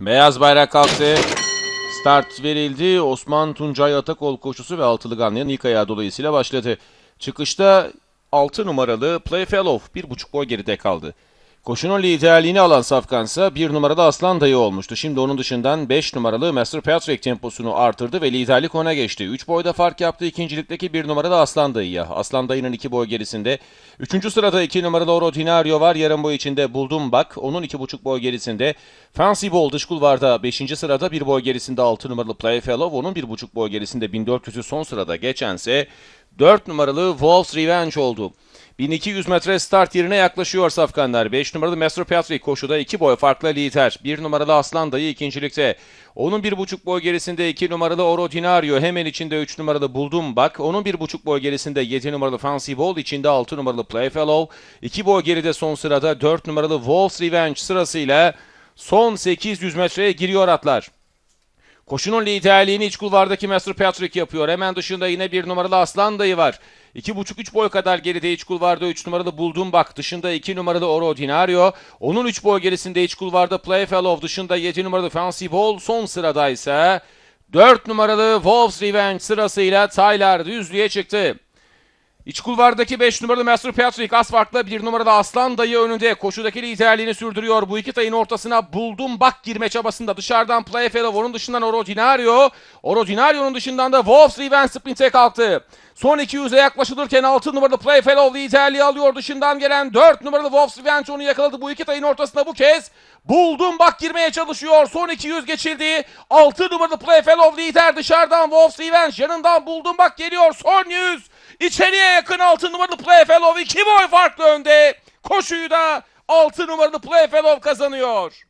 Beyaz bayrak kalktı. Start verildi. Osman Tuncay Atakol koşusu ve Altılı Ganyan ilk ayağı dolayısıyla başladı. Çıkışta 6 numaralı Playfellow 1.5 boy geride kaldı. Koşunun liderliğini alan Safkansa bir numaralı Aslan Dayı olmuştu. Şimdi onun dışından 5 numaralı Master Patrick temposunu artırdı ve liderlik ona geçti. 3 boyda fark yaptı ikincilikteki bir numaralı Aslan Dayı'ya. Aslan Dayı'nın 2 boy gerisinde. 3. sırada 2 numaralı Orotinario var. Yarım boy içinde buldum bak. Onun 2,5 boy gerisinde. Fancy Ball dış kulvarda 5. sırada 1 boy gerisinde 6 numaralı Playfellow. Onun 1,5 boy gerisinde 1400'ü son sırada geçense 4 numaralı Wolves Revenge oldu. 1200 metre start yerine yaklaşıyor Safkanlar. 5 numaralı Master Patrick koşuda 2 boy farkla lider. 1 numaralı Aslan Dayı ikincilikte. Onun 1,5 boy gerisinde 2 numaralı Oro Dinario hemen içinde 3 numaralı Buldum Bak. Onun 1,5 boy gerisinde 7 numaralı Fancy Ball içinde 6 numaralı Playfellow. 2 boy geride son sırada 4 numaralı Wolf's Revenge sırasıyla son 800 metreye giriyor atlar. Koşunun liderliğini iç kulvardaki Master Patrick yapıyor. Hemen dışında yine bir numaralı Aslan Dayı var. 2,5-3 boy kadar geride iç kulvarda 3 numaralı Buldum Bak. Dışında 2 numaralı Oro Dinario. Onun 3 boy gerisinde iç kulvarda Playfellow. Dışında 7 numaralı Fancy Ball. Son sırada ise 4 numaralı Wolves Revenge sırasıyla Tyler düzlüğe çıktı. İç kulvardaki 5 numaralı Master Patrick az farkla 1 numarada Aslan Dayı önünde. Koşudaki liderliğini sürdürüyor. Bu iki dayın ortasına buldum bak girme çabasında. Dışarıdan Play Fellow, onun dışından Orodinario. Orodinario'nun dışından da Wolves Revenge sprinte kalktı. Son 200'e yaklaşılırken 6 numaralı Play Fellow liderliği alıyor. Dışından gelen 4 numaralı Wolves Revenge onu yakaladı. Bu iki dayın ortasında bu kez Buldum bak girmeye çalışıyor. Son 200 geçildi. 6 numaralı Play Fellow lider dışarıdan Wolves Revenge. Yanından buldum bak geliyor. Son 100. İçeriye yakın 6 numaralı Playfellow 2 boy farklı önde. Koşuyu da 6 numaralı Playfellow kazanıyor.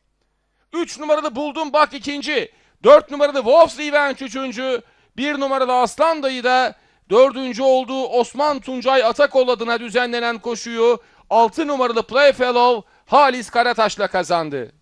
3 numaralı Buldum Bak ikinci. 4 numaralı Wolf's Revenge üçüncü. 1 numaralı Aslan Dayı da dördüncü oldu Osman Tuncay Atakol adına düzenlenen koşuyu 6 numaralı Playfellow Halis Karataş'la kazandı.